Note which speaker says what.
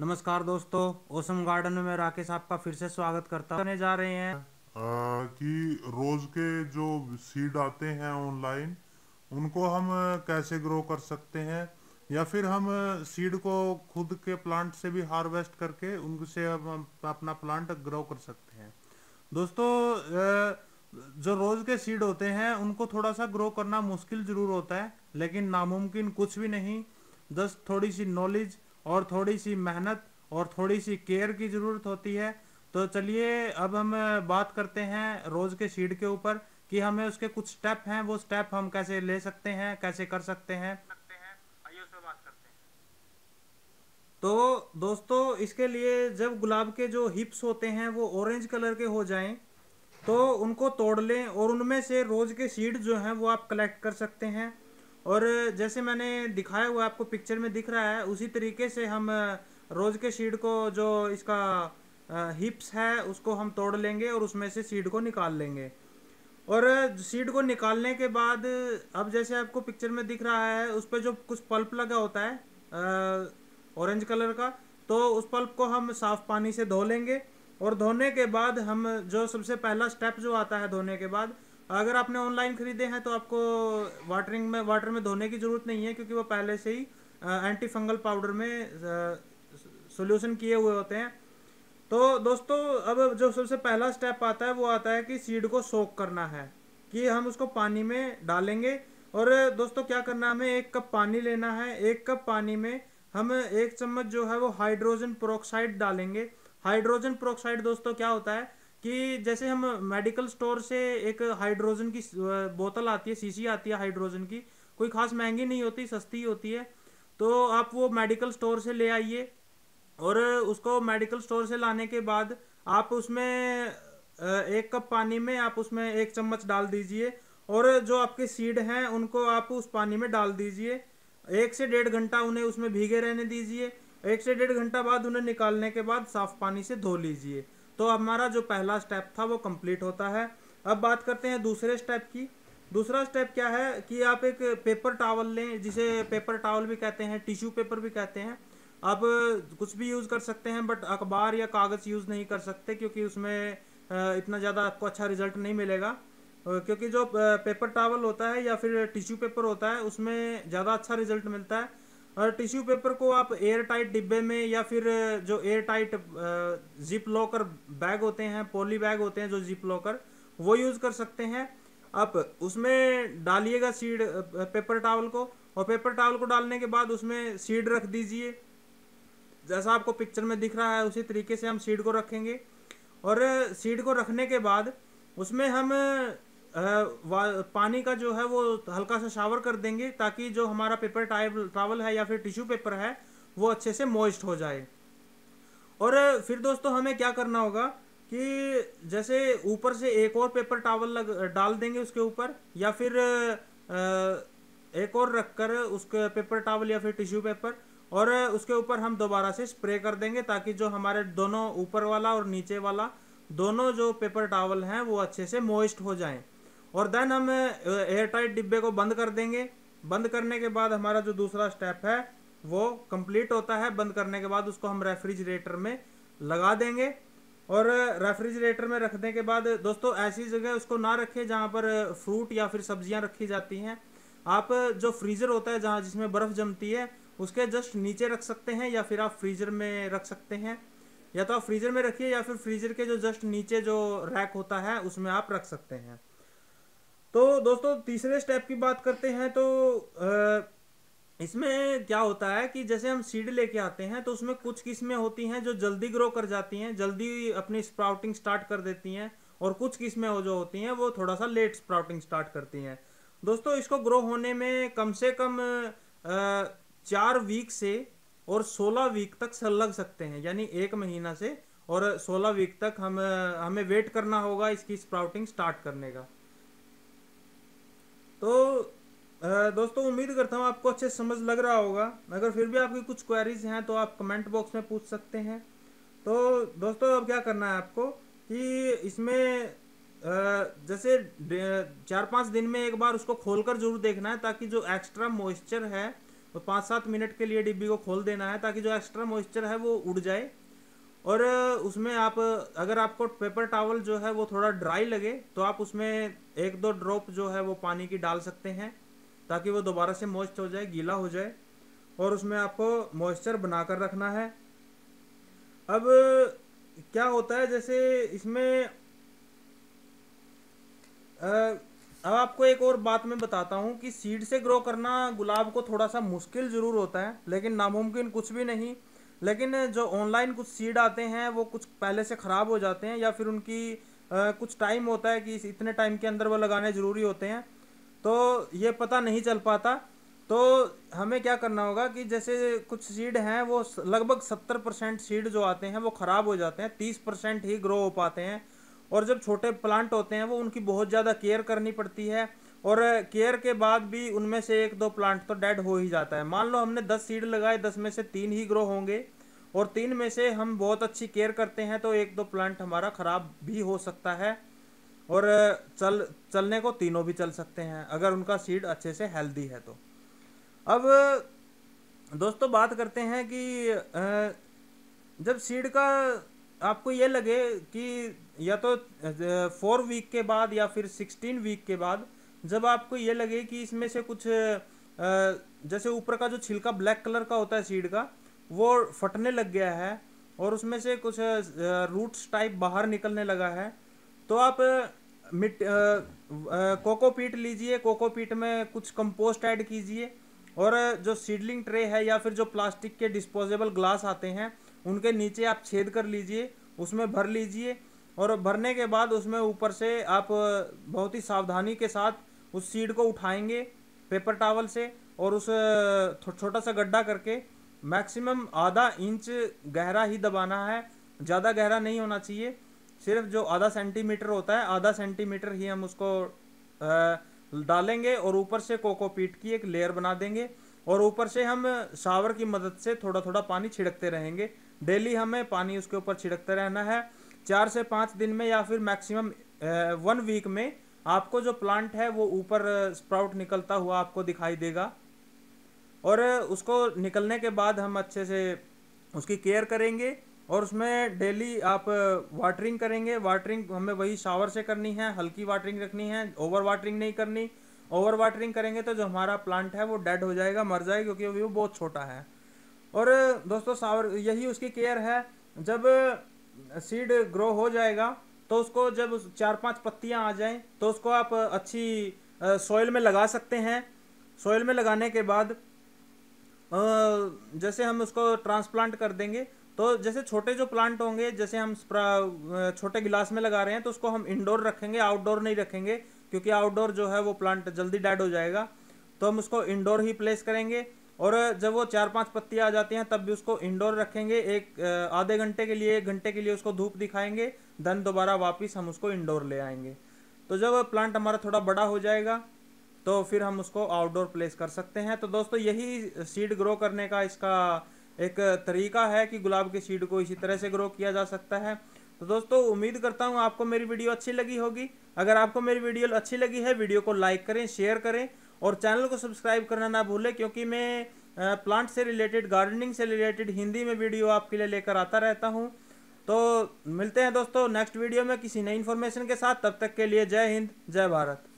Speaker 1: नमस्कार दोस्तों awesome garden में मैं राकेश आपका फिर से स्वागत करता करने जा रहे हैं आ, कि रोज के जो सीड आते हैं ऑनलाइन उनको हम कैसे ग्रो कर सकते हैं या फिर हम सीड को खुद के प्लांट से भी हार्वेस्ट करके उनसे हम अपना प्लांट ग्रो कर सकते हैं दोस्तों जो रोज के सीड होते हैं उनको थोड़ा सा ग्रो करना मुश्किल जरूर होता है लेकिन नामुमकिन कुछ भी नहीं जस्ट थोड़ी सी नॉलेज और थोड़ी सी मेहनत और थोड़ी सी केयर की ज़रूरत होती है तो चलिए अब हम बात करते हैं रोज़ के सीड के ऊपर कि हमें उसके कुछ स्टेप हैं वो स्टेप हम कैसे ले सकते हैं कैसे कर सकते हैं तो दोस्तों इसके लिए जब गुलाब के जो हिप्स होते हैं वो ऑरेंज कलर के हो जाएं तो उनको तोड़ लें और उनमें से रोज़ के सीड जो हैं वो आप कलेक्ट कर सकते हैं और जैसे मैंने दिखाया हुआ आपको पिक्चर में दिख रहा है उसी तरीके से हम रोज़ के सीड को जो इसका हिप्स है उसको हम तोड़ लेंगे और उसमें से सीड को निकाल लेंगे और सीड को निकालने के बाद अब जैसे आपको पिक्चर में दिख रहा है उस पर जो कुछ पल्प लगा होता है ऑरेंज कलर का तो उस पल्प को हम साफ़ पानी से धो लेंगे और धोने के बाद हम जो सबसे पहला स्टेप जो आता है धोने के बाद अगर आपने ऑनलाइन खरीदे हैं तो आपको वाटरिंग में वाटर में धोने की ज़रूरत नहीं है क्योंकि वो पहले से ही एंटी फंगल पाउडर में सोल्यूशन किए हुए होते हैं तो दोस्तों अब जो सबसे पहला स्टेप आता है वो आता है कि सीड को सोख करना है कि हम उसको पानी में डालेंगे और दोस्तों क्या करना है हमें एक कप पानी लेना है एक कप पानी में हम एक चम्मच जो है वो हाइड्रोजन प्रोक्साइड डालेंगे हाइड्रोजन प्रोक्साइड दोस्तों क्या होता है कि जैसे हम मेडिकल स्टोर से एक हाइड्रोजन की बोतल आती है सीसी आती है हाइड्रोजन की कोई खास महंगी नहीं होती सस्ती होती है तो आप वो मेडिकल स्टोर से ले आइए और उसको मेडिकल स्टोर से लाने के बाद आप उसमें एक कप पानी में आप उसमें एक चम्मच डाल दीजिए और जो आपके सीड हैं उनको आप उस पानी में डाल दीजिए एक से डेढ़ घंटा उन्हें उसमें भीगे रहने दीजिए एक से डेढ़ घंटा बाद उन्हें निकालने के बाद साफ़ पानी से धो लीजिए तो हमारा जो पहला स्टेप था वो कंप्लीट होता है अब बात करते हैं दूसरे स्टेप की दूसरा स्टेप क्या है कि आप एक पेपर टावल लें जिसे पेपर टावल भी कहते हैं टिश्यू पेपर भी कहते हैं आप कुछ भी यूज़ कर सकते हैं बट अखबार या कागज़ यूज़ नहीं कर सकते क्योंकि उसमें इतना ज़्यादा आपको अच्छा रिजल्ट नहीं मिलेगा क्योंकि जो पेपर टावल होता है या फिर टिश्यू पेपर होता है उसमें ज़्यादा अच्छा रिजल्ट मिलता है और टिश्यू पेपर को आप एयर टाइट डिब्बे में या फिर जो air tight zip locker bag होते हैं पॉली बैग होते हैं जो जिप लॉकर वो यूज़ कर सकते हैं आप उसमें डालिएगा सीड पेपर टावल को और पेपर टावल को डालने के बाद उसमें सीड रख दीजिए जैसा आपको पिक्चर में दिख रहा है उसी तरीके से हम सीड को रखेंगे और सीड को रखने के बाद उसमें हम पानी का जो है वो हल्का सा शावर कर देंगे ताकि जो हमारा पेपर टावल है या फिर टिश्यू पेपर है वो अच्छे से मॉइस्ट हो जाए और फिर दोस्तों हमें क्या करना होगा कि जैसे ऊपर से एक और पेपर टावल लग डाल देंगे उसके ऊपर या फिर एक और रख कर उसके पेपर टावल या फिर टिश्यू पेपर और उसके ऊपर हम दोबारा से स्प्रे कर देंगे ताकि जो हमारे दोनों ऊपर वाला और नीचे वाला दोनों जो पेपर टावल हैं वो अच्छे से मॉइस्ट हो जाएं और देन हम एयर टाइट डिब्बे को बंद कर देंगे बंद करने के बाद हमारा जो दूसरा स्टेप है वो कंप्लीट होता है बंद करने के बाद उसको हम रेफ्रिजरेटर में लगा देंगे और रेफ्रिजरेटर में रखने के बाद दोस्तों ऐसी जगह उसको ना रखें जहाँ पर फ्रूट या फिर सब्जियाँ रखी जाती हैं आप जो फ्रीज़र होता है जहाँ जिसमें बर्फ़ जमती है उसके जस्ट नीचे रख सकते हैं या फिर आप फ्रीज़र में रख सकते हैं या तो आप फ्रीज़र में रखिए या फिर फ्रीज़र के जो जस्ट नीचे जो रैक होता है उसमें आप रख सकते हैं तो दोस्तों तीसरे स्टेप की बात करते हैं तो इसमें क्या होता है कि जैसे हम सीड लेके आते हैं तो उसमें कुछ किस्में होती हैं जो जल्दी ग्रो कर जाती हैं जल्दी अपनी स्प्राउटिंग स्टार्ट कर देती हैं और कुछ किस्में हो जो होती हैं वो थोड़ा सा लेट स्प्राउटिंग स्टार्ट करती हैं दोस्तों इसको ग्रो होने में कम से कम चार वीक से और सोलह वीक तक लग सकते हैं यानी एक महीना से और सोलह वीक तक हम हमें वेट करना होगा इसकी स्प्राउटिंग स्टार्ट करने का तो दोस्तों उम्मीद करता हूँ आपको अच्छे समझ लग रहा होगा अगर फिर भी आपकी कुछ क्वेरीज हैं तो आप कमेंट बॉक्स में पूछ सकते हैं तो दोस्तों अब क्या करना है आपको कि इसमें जैसे चार पाँच दिन में एक बार उसको खोल जरूर देखना है ताकि जो एक्स्ट्रा मॉइस्चर है वो पाँच सात मिनट के लिए डिब्बी को खोल देना है ताकि जो एक्स्ट्रा मॉइस्चर है वो उड़ जाए और उसमें आप अगर आपको पेपर टावल जो है वो थोड़ा ड्राई लगे तो आप उसमें एक दो ड्रॉप जो है वो पानी की डाल सकते हैं ताकि वो दोबारा से मॉइस्ट हो जाए गीला हो जाए और उसमें आपको मॉइस्चर बना कर रखना है अब क्या होता है जैसे इसमें अब आपको एक और बात मैं बताता हूँ कि सीड से ग्रो करना गुलाब को थोड़ा सा मुश्किल ज़रूर होता है लेकिन नामुमकिन कुछ भी नहीं लेकिन जो ऑनलाइन कुछ सीड आते हैं वो कुछ पहले से ख़राब हो जाते हैं या फिर उनकी आ, कुछ टाइम होता है कि इतने टाइम के अंदर वो लगाने ज़रूरी होते हैं तो ये पता नहीं चल पाता तो हमें क्या करना होगा कि जैसे कुछ सीड हैं वो लगभग सत्तर परसेंट सीड जो आते हैं वो ख़राब हो जाते हैं तीस परसेंट ही ग्रो हो पाते हैं और जब छोटे प्लांट होते हैं वो उनकी बहुत ज़्यादा केयर करनी पड़ती है और केयर के बाद भी उनमें से एक दो प्लांट तो डेड हो ही जाता है मान लो हमने दस सीड लगाए दस में से तीन ही ग्रो होंगे और तीन में से हम बहुत अच्छी केयर करते हैं तो एक दो प्लांट हमारा ख़राब भी हो सकता है और चल चलने को तीनों भी चल सकते हैं अगर उनका सीड अच्छे से हेल्दी है तो अब दोस्तों बात करते हैं कि जब सीड का आपको ये लगे कि या तो फोर वीक के बाद या फिर सिक्सटीन वीक के बाद जब आपको ये लगे कि इसमें से कुछ जैसे ऊपर का जो छिलका ब्लैक कलर का होता है सीड का वो फटने लग गया है और उसमें से कुछ रूट्स टाइप बाहर निकलने लगा है तो आप मिट कोकोपीट लीजिए कोकोपीट में कुछ कंपोस्ट ऐड कीजिए और जो सीडलिंग ट्रे है या फिर जो प्लास्टिक के डिस्पोजेबल ग्लास आते हैं उनके नीचे आप छेद कर लीजिए उसमें भर लीजिए और भरने के बाद उसमें ऊपर से आप बहुत ही सावधानी के साथ उस सीड को उठाएंगे पेपर टावल से और उस छोटा सा गड्ढा करके मैक्सिमम आधा इंच गहरा ही दबाना है ज़्यादा गहरा नहीं होना चाहिए सिर्फ जो आधा सेंटीमीटर होता है आधा सेंटीमीटर ही हम उसको डालेंगे और ऊपर से कोकोपीट की एक लेयर बना देंगे और ऊपर से हम शावर की मदद से थोड़ा थोड़ा पानी छिड़कते रहेंगे डेली हमें पानी उसके ऊपर छिड़कते रहना है चार से पाँच दिन में या फिर मैक्सिमम वन वीक में आपको जो प्लांट है वो ऊपर स्प्राउट निकलता हुआ आपको दिखाई देगा और उसको निकलने के बाद हम अच्छे से उसकी केयर करेंगे और उसमें डेली आप वाटरिंग करेंगे वाटरिंग हमें वही शावर से करनी है हल्की वाटरिंग रखनी है ओवर वाटरिंग नहीं करनी ओवर वाटरिंग करेंगे तो जो हमारा प्लांट है वो डेड हो जाएगा मर जाएगा क्योंकि वो बहुत छोटा है और दोस्तों शावर यही उसकी केयर है जब सीड ग्रो हो जाएगा तो उसको जब चार पांच पत्तियां आ जाएं तो उसको आप अच्छी सॉइल में लगा सकते हैं सॉइल में लगाने के बाद जैसे हम उसको ट्रांसप्लांट कर देंगे तो जैसे छोटे जो प्लांट होंगे जैसे हम छोटे गिलास में लगा रहे हैं तो उसको हम इंडोर रखेंगे आउटडोर नहीं रखेंगे क्योंकि आउटडोर जो है वो प्लांट जल्दी डेड हो जाएगा तो हम उसको इंडोर ही प्लेस करेंगे और जब वो चार पांच पत्तियाँ आ जाती हैं तब भी उसको इंडोर रखेंगे एक आधे घंटे के लिए एक घंटे के लिए उसको धूप दिखाएंगे देन दोबारा वापस हम उसको इंडोर ले आएंगे तो जब प्लांट हमारा थोड़ा बड़ा हो जाएगा तो फिर हम उसको आउटडोर प्लेस कर सकते हैं तो दोस्तों यही सीड ग्रो करने का इसका एक तरीका है कि गुलाब के सीड को इसी तरह से ग्रो किया जा सकता है तो दोस्तों उम्मीद करता हूँ आपको मेरी वीडियो अच्छी लगी होगी अगर आपको मेरी वीडियो अच्छी लगी है वीडियो को लाइक करें शेयर करें और चैनल को सब्सक्राइब करना ना भूलें क्योंकि मैं प्लांट से रिलेटेड गार्डनिंग से रिलेटेड हिंदी में वीडियो आपके लिए लेकर आता रहता हूँ तो मिलते हैं दोस्तों नेक्स्ट वीडियो में किसी नई इन्फॉर्मेशन के साथ तब तक के लिए जय हिंद जय भारत